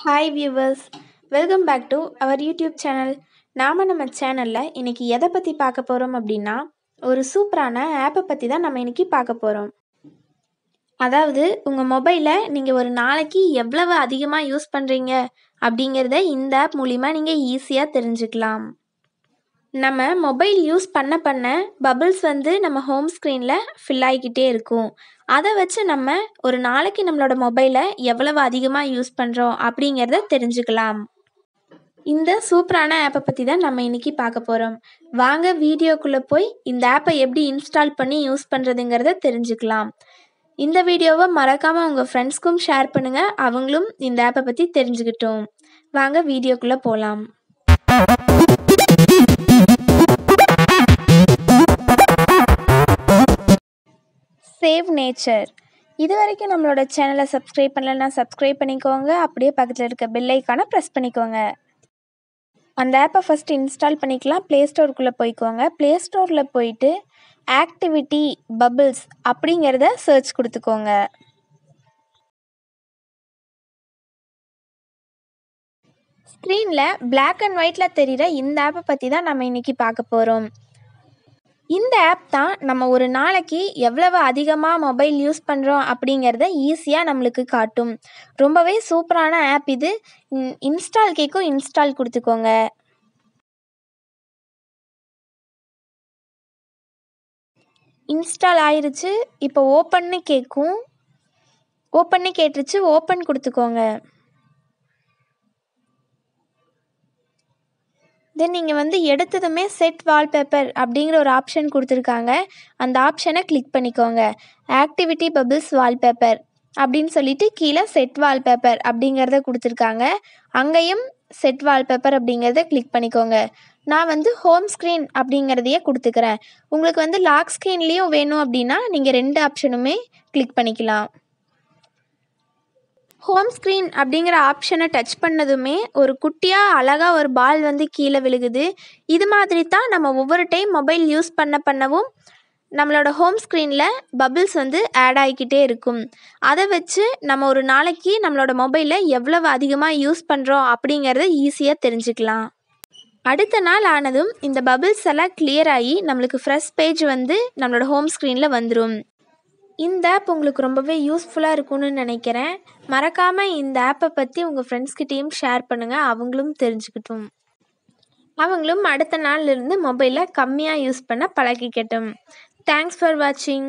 hi viewers welcome back to our YouTube channel நாம் நம்ம சேனலில் இன்றைக்கி எதை பற்றி பார்க்க போகிறோம் அப்படின்னா ஒரு சூப்பரான ஆப்பை பற்றி தான் நம்ம இன்றைக்கி பார்க்க போகிறோம் அதாவது உங்கள் மொபைலை நீங்கள் ஒரு நாளைக்கு எவ்வளவு அதிகமாக யூஸ் பண்ணுறீங்க அப்படிங்கிறத இந்த ஆப் மூலிமா நீங்கள் ஈஸியாக தெரிஞ்சுக்கலாம் நம்ம மொபைல் யூஸ் பண்ண பண்ண பபிள்ஸ் வந்து நம்ம ஹோம் ஸ்க்ரீனில் ஃபில் ஆகிக்கிட்டே இருக்கும் அதை வச்சு நம்ம ஒரு நாளைக்கு நம்மளோட மொபைலை எவ்வளவு அதிகமாக யூஸ் பண்ணுறோம் அப்படிங்கிறத தெரிஞ்சுக்கலாம் இந்த சூப்பரான ஆப்பை பற்றி தான் நம்ம இன்றைக்கி பார்க்க போகிறோம் வாங்க வீடியோக்குள்ளே போய் இந்த ஆப்பை எப்படி இன்ஸ்டால் பண்ணி யூஸ் பண்ணுறதுங்கிறத தெரிஞ்சுக்கலாம் இந்த வீடியோவை மறக்காமல் உங்கள் ஃப்ரெண்ட்ஸ்க்கும் ஷேர் பண்ணுங்கள் அவங்களும் இந்த ஆப்பை பற்றி தெரிஞ்சுக்கிட்டோம் வாங்க வீடியோக்குள்ளே போகலாம் சேவ் நேச்சர் இது வரைக்கும் நம்மளோட சேனலை சப்ஸ்கிரைப் பண்ணலன்னா சப்ஸ்கிரைப் பண்ணிக்கோங்க அப்படியே பக்கத்தில் இருக்க பெல்லைக்கான ப்ரெஸ் பண்ணிக்கோங்க அந்த ஆப்பை ஃபஸ்ட்டு இன்ஸ்டால் பண்ணிக்கலாம் ப்ளே ஸ்டோருக்குள்ளே போய்க்கோங்க ப்ளே ஸ்டோரில் போயிட்டு ஆக்டிவிட்டி பபிள்ஸ் அப்படிங்கிறத சர்ச் கொடுத்துக்கோங்க ஸ்க்ரீனில் பிளாக் அண்ட் ஒயிட்டில் தெரிகிற இந்த ஆப்பை பற்றி தான் நம்ம இன்றைக்கி பார்க்க போகிறோம் இந்த ஆப் தான் நம்ம ஒரு நாளைக்கு எவ்வளவு அதிகமாக மொபைல் யூஸ் பண்ணுறோம் அப்படிங்கிறத ஈஸியாக நம்மளுக்கு காட்டும் ரொம்பவே சூப்பரான ஆப் இது இன்ஸ்டால் கேக்கும் இன்ஸ்டால் கொடுத்துக்கோங்க இன்ஸ்டால் ஆயிருச்சு இப்போ ஓப்பன்னு கேட்கும் ஓப்பன்னு கேட்டுருச்சு ஓப்பன் கொடுத்துக்கோங்க தென் நீங்கள் வந்து எடுத்ததுமே செட் வால்பேப்பர் அப்படிங்கிற ஒரு ஆப்ஷன் கொடுத்துருக்காங்க அந்த ஆப்ஷனை கிளிக் பண்ணிக்கோங்க ஆக்டிவிட்டி பபிள்ஸ் வால்பேப்பர் அப்படின்னு சொல்லிட்டு கீழே செட் வால்பேப்பர் அப்படிங்கிறத கொடுத்துருக்காங்க அங்கேயும் செட் வால்பேப்பர் அப்படிங்கிறத கிளிக் பண்ணிக்கோங்க நான் வந்து ஹோம் ஸ்க்ரீன் அப்படிங்கிறதையே கொடுத்துக்கிறேன் உங்களுக்கு வந்து லாக் ஸ்க்ரீன்லேயும் வேணும் அப்படின்னா நீங்கள் ரெண்டு ஆப்ஷனுமே கிளிக் பண்ணிக்கலாம் ஹோம் ஸ்க்ரீன் அப்படிங்கிற ஆப்ஷனை டச் பண்ணதுமே ஒரு குட்டியாக அழகாக ஒரு பால் வந்து கீழே விழுகுது இது மாதிரி தான் நம்ம ஒவ்வொரு டைம் மொபைல் யூஸ் பண்ண பண்ணவும் நம்மளோட ஹோம் ஸ்க்ரீனில் பபிள்ஸ் வந்து ஆட் ஆகிக்கிட்டே இருக்கும் அதை வச்சு நம்ம ஒரு நாளைக்கு நம்மளோட மொபைலை எவ்வளவு அதிகமாக யூஸ் பண்ணுறோம் அப்படிங்கிறத ஈஸியாக தெரிஞ்சுக்கலாம் அடுத்த நாள் ஆனதும் இந்த பபிள்ஸ் எல்லாம் கிளியர் ஆகி நம்மளுக்கு ஃப்ரெஷ் பேஜ் வந்து நம்மளோட ஹோம் ஸ்க்ரீனில் வந்துடும் இந்த ஆப் உங்களுக்கு ரொம்பவே யூஸ்ஃபுல்லாக இருக்கும்னு நினைக்கிறேன் மறக்காமல் இந்த ஆப்பை பற்றி உங்கள் ஃப்ரெண்ட்ஸ்கிட்டையும் ஷேர் பண்ணுங்கள் அவங்களும் தெரிஞ்சுக்கிட்டும் அவங்களும் அடுத்த நாள்லேருந்து மொபைலை கம்மியாக யூஸ் பண்ண பழகிக்கட்டும் தேங்க்ஸ் ஃபார் வாட்சிங்